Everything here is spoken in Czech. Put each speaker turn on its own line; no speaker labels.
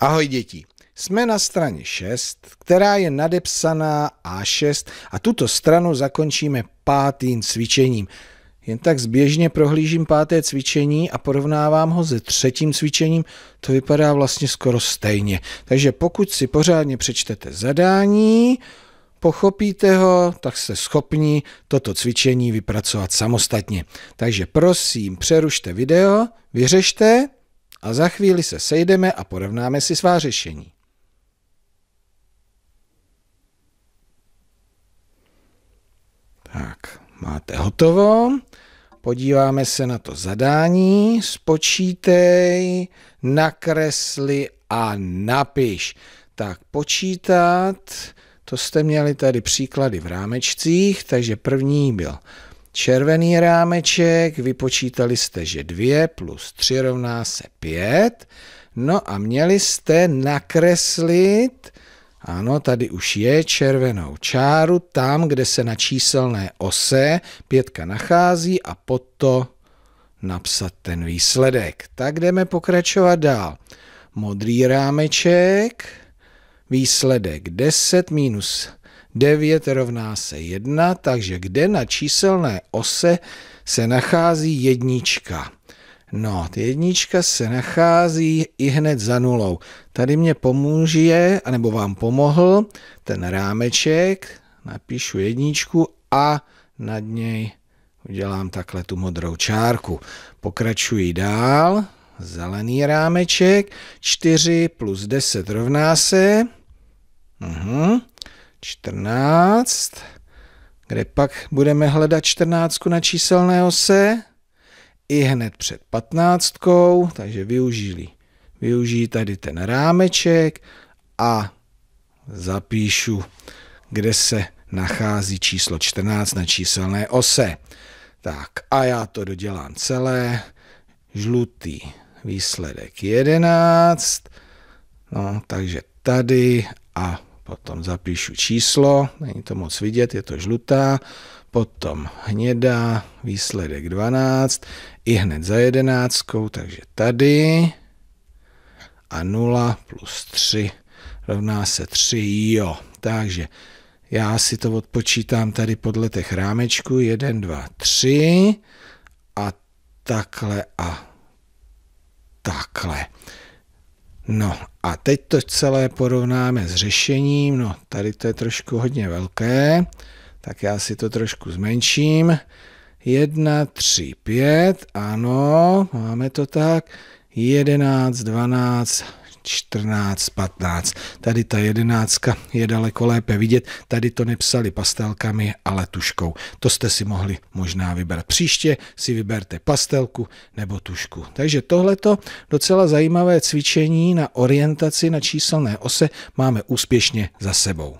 Ahoj děti, jsme na straně 6, která je nadepsaná A6 a tuto stranu zakončíme pátým cvičením. Jen tak zběžně prohlížím páté cvičení a porovnávám ho se třetím cvičením, to vypadá vlastně skoro stejně. Takže pokud si pořádně přečtete zadání, pochopíte ho, tak se schopni toto cvičení vypracovat samostatně. Takže prosím, přerušte video, vyřešte a za chvíli se sejdeme a porovnáme si svá řešení. Tak, máte hotovo. Podíváme se na to zadání. Spočítej, nakresli a napiš. Tak počítat, to jste měli tady příklady v rámečcích, takže první byl červený rámeček, vypočítali jste, že 2 plus 3 rovná se 5, no a měli jste nakreslit, ano, tady už je červenou čáru, tam, kde se na číselné ose pětka nachází a pod to napsat ten výsledek. Tak jdeme pokračovat dál. Modrý rámeček, výsledek 10 minus 9 rovná se 1, takže kde na číselné ose se nachází jednička? No, jednička se nachází i hned za nulou. Tady mě pomůže, anebo vám pomohl ten rámeček, napíšu jedničku a nad něj udělám takhle tu modrou čárku. Pokračuji dál, zelený rámeček, 4 plus 10 rovná se, uhum. 14, kde pak budeme hledat 14 na číselné ose, i hned před 15, takže využili. Využijí tady ten rámeček a zapíšu, kde se nachází číslo 14 na číselné ose. Tak a já to dodělám celé. Žlutý výsledek 11. No, takže tady a potom zapíšu číslo, není to moc vidět, je to žlutá, potom hnědá, výsledek 12, i hned za jedenáctkou, takže tady a 0 plus 3 rovná se 3, jo. Takže já si to odpočítám tady podle těch rámečků, 1, 2, 3 a takhle a takhle. No a teď to celé porovnáme s řešením. No tady to je trošku hodně velké, tak já si to trošku zmenším. 1, 3, 5, ano, máme to tak. 11, 12, 14, 15. Tady ta jedenáctka je daleko lépe vidět, tady to nepsali pastelkami, ale tuškou. To jste si mohli možná vybrat. Příště si vyberte pastelku nebo tušku. Takže tohleto docela zajímavé cvičení na orientaci na číselné ose máme úspěšně za sebou.